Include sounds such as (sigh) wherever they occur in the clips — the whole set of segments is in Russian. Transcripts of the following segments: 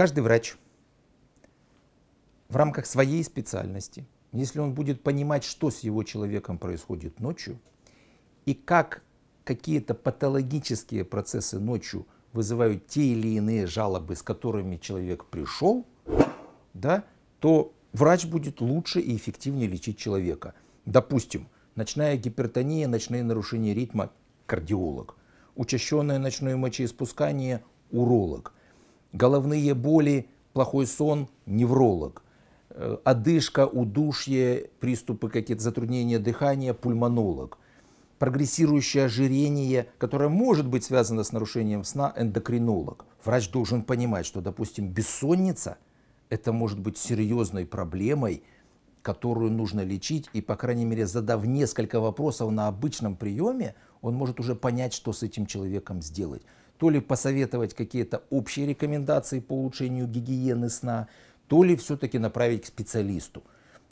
Каждый врач в рамках своей специальности, если он будет понимать, что с его человеком происходит ночью и как какие-то патологические процессы ночью вызывают те или иные жалобы, с которыми человек пришел, да, то врач будет лучше и эффективнее лечить человека. Допустим, ночная гипертония, ночные нарушения ритма – кардиолог. Учащенное ночное мочеиспускание – уролог – Головные боли, плохой сон, невролог. Э, одышка, удушье, приступы какие-то, затруднения дыхания, пульмонолог. Прогрессирующее ожирение, которое может быть связано с нарушением сна, эндокринолог. Врач должен понимать, что, допустим, бессонница – это может быть серьезной проблемой, которую нужно лечить, и, по крайней мере, задав несколько вопросов на обычном приеме, он может уже понять, что с этим человеком сделать то ли посоветовать какие-то общие рекомендации по улучшению гигиены сна, то ли все-таки направить к специалисту.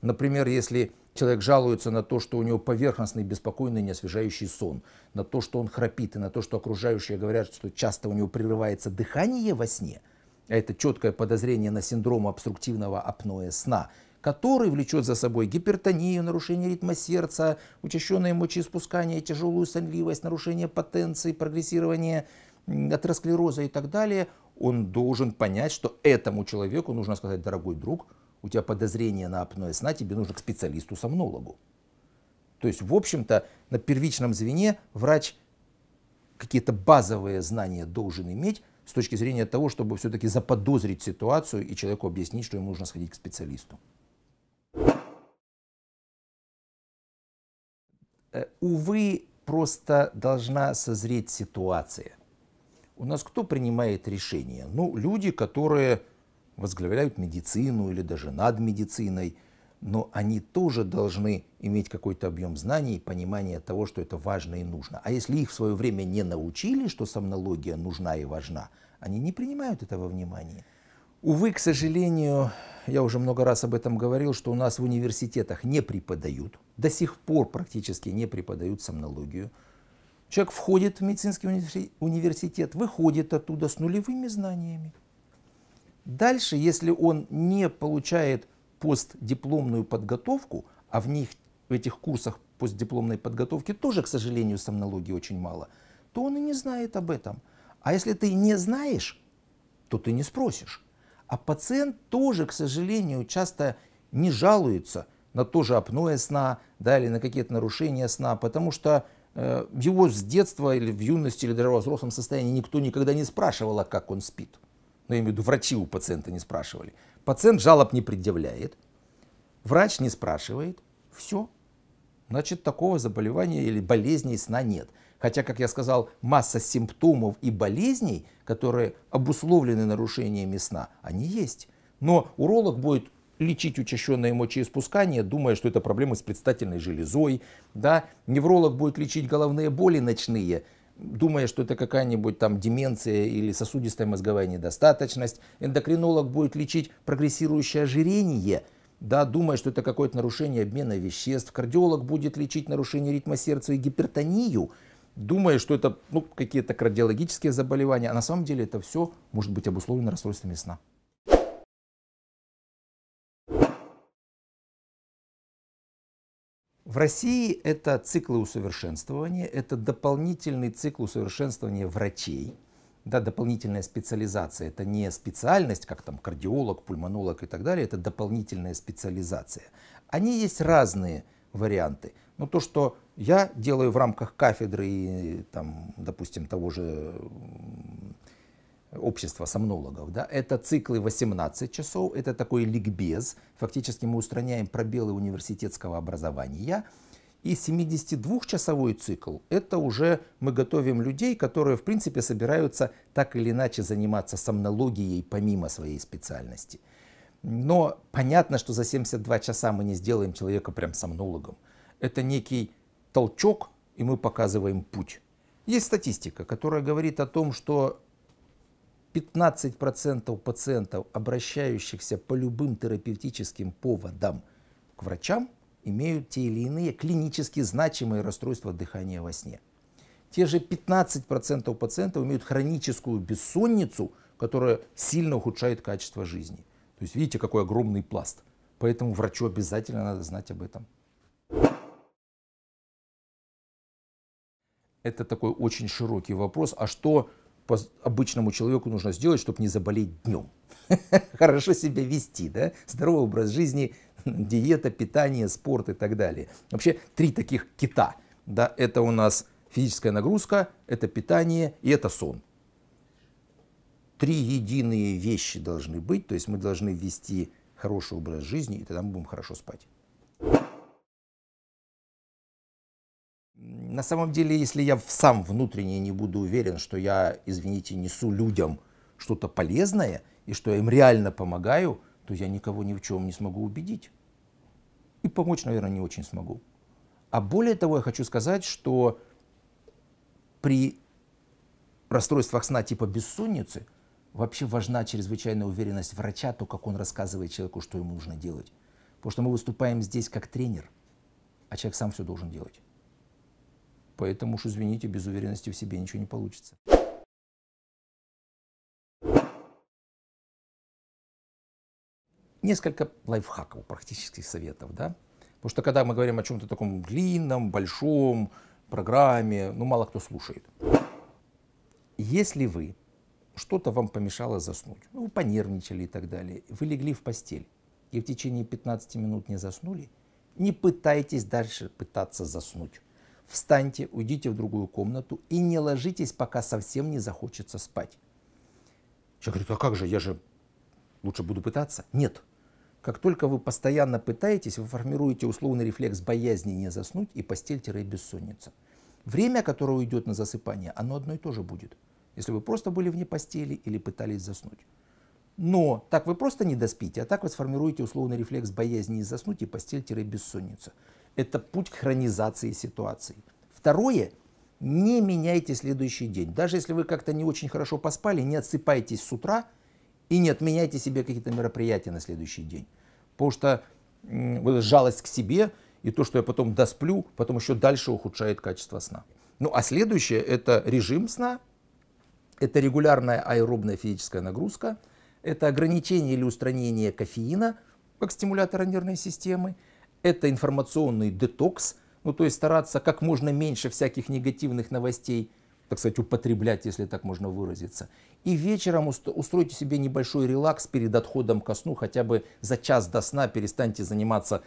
Например, если человек жалуется на то, что у него поверхностный, беспокойный, неосвежающий сон, на то, что он храпит, и на то, что окружающие говорят, что часто у него прерывается дыхание во сне, а это четкое подозрение на синдром обструктивного апноэ сна, который влечет за собой гипертонию, нарушение ритма сердца, учащенное мочеиспускание, тяжелую сонливость, нарушение потенции, прогрессирование атеросклероза и так далее, он должен понять, что этому человеку нужно сказать, дорогой друг, у тебя подозрение на апноэ сна, тебе нужно к специалисту-сомнологу. То есть, в общем-то, на первичном звене врач какие-то базовые знания должен иметь с точки зрения того, чтобы все-таки заподозрить ситуацию и человеку объяснить, что ему нужно сходить к специалисту. Э, увы, просто должна созреть ситуация. У нас кто принимает решения? Ну, люди, которые возглавляют медицину или даже над медициной, но они тоже должны иметь какой-то объем знаний и понимания того, что это важно и нужно. А если их в свое время не научили, что сомнология нужна и важна, они не принимают этого внимания. Увы, к сожалению, я уже много раз об этом говорил, что у нас в университетах не преподают, до сих пор практически не преподают сомнологию. Человек входит в медицинский университет, выходит оттуда с нулевыми знаниями. Дальше, если он не получает постдипломную подготовку, а в них, в этих курсах постдипломной подготовки тоже, к сожалению, сомнологии очень мало, то он и не знает об этом. А если ты не знаешь, то ты не спросишь. А пациент тоже, к сожалению, часто не жалуется на то же апноэ сна да, или на какие-то нарушения сна, потому что Э, его с детства или в юности, или даже в взрослом состоянии никто никогда не спрашивал, а как он спит. Ну, я имею в виду, врачи у пациента не спрашивали. Пациент жалоб не предъявляет, врач не спрашивает, все. Значит, такого заболевания или болезни сна нет. Хотя, как я сказал, масса симптомов и болезней, которые обусловлены нарушениями сна, они есть. Но уролог будет лечить учащенное мочеиспускание, думая, что это проблемы с предстательной железой. Да? Невролог будет лечить головные боли ночные, думая, что это какая-нибудь там деменция или сосудистая мозговая недостаточность. Эндокринолог будет лечить прогрессирующее ожирение, да, думая, что это какое-то нарушение обмена веществ. Кардиолог будет лечить нарушение ритма сердца и гипертонию, думая, что это ну, какие-то кардиологические заболевания. А на самом деле это все может быть обусловлено расстройствами сна. В России это циклы усовершенствования, это дополнительный цикл усовершенствования врачей, да, дополнительная специализация. Это не специальность, как там кардиолог, пульмонолог и так далее, это дополнительная специализация. Они есть разные варианты. Но то, что я делаю в рамках кафедры и, там, допустим, того же общества сомнологов, да, это циклы 18 часов, это такой ликбез, фактически мы устраняем пробелы университетского образования, и 72-часовой цикл – это уже мы готовим людей, которые, в принципе, собираются так или иначе заниматься сомнологией помимо своей специальности. Но понятно, что за 72 часа мы не сделаем человека прям сомнологом. Это некий толчок, и мы показываем путь. Есть статистика, которая говорит о том, что 15% пациентов, обращающихся по любым терапевтическим поводам к врачам, имеют те или иные клинически значимые расстройства дыхания во сне. Те же 15% пациентов имеют хроническую бессонницу, которая сильно ухудшает качество жизни. То есть видите, какой огромный пласт. Поэтому врачу обязательно надо знать об этом. Это такой очень широкий вопрос. А что по обычному человеку нужно сделать, чтобы не заболеть днем. (laughs) Хорошо себя вести, да? Здоровый образ жизни, (laughs) диета, питание, спорт и так далее. Вообще три таких кита. Да? Это у нас физическая нагрузка, это питание и это сон. Три единые вещи должны быть, то есть мы должны вести хороший образ жизни, и тогда мы будем хорошо спать. На самом деле, если я сам внутренне не буду уверен, что я, извините, несу людям что-то полезное и что им реально помогаю, то я никого ни в чем не смогу убедить. И помочь, наверное, не очень смогу. А более того, я хочу сказать, что при расстройствах сна типа бессонницы вообще важна чрезвычайная уверенность врача, то, как он рассказывает человеку, что ему нужно делать. Потому что мы выступаем здесь как тренер, а человек сам все должен делать. Поэтому уж извините, без уверенности в себе ничего не получится. Несколько лайфхаков, практических советов, да? Потому что когда мы говорим о чем-то таком длинном, большом, программе, ну мало кто слушает. Если вы что-то вам помешало заснуть, ну, вы понервничали и так далее, вы легли в постель и в течение 15 минут не заснули, не пытайтесь дальше пытаться заснуть. Встаньте, уйдите в другую комнату и не ложитесь, пока совсем не захочется спать. Человек говорит, а как же, я же лучше буду пытаться? Нет. Как только вы постоянно пытаетесь, вы формируете условный рефлекс боязни не заснуть и постель-бессонница. Время, которое уйдет на засыпание, оно одно и то же будет, если вы просто были вне постели или пытались заснуть. Но так вы просто не доспите, а так вы сформируете условный рефлекс боязни не заснуть и постель-бессонница. Это путь к хронизации ситуации. Второе – не меняйте следующий день. Даже если вы как-то не очень хорошо поспали, не отсыпайтесь с утра и не отменяйте себе какие-то мероприятия на следующий день. Потому что вот жалость к себе и то, что я потом досплю, потом еще дальше ухудшает качество сна. Ну а следующее – это режим сна, это регулярная аэробная физическая нагрузка, это ограничение или устранение кофеина как стимулятора нервной системы, это информационный детокс, ну то есть стараться как можно меньше всяких негативных новостей, так сказать, употреблять, если так можно выразиться. И вечером устройте себе небольшой релакс перед отходом ко сну, хотя бы за час до сна перестаньте заниматься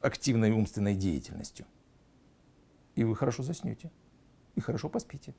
активной умственной деятельностью. И вы хорошо заснете, и хорошо поспите.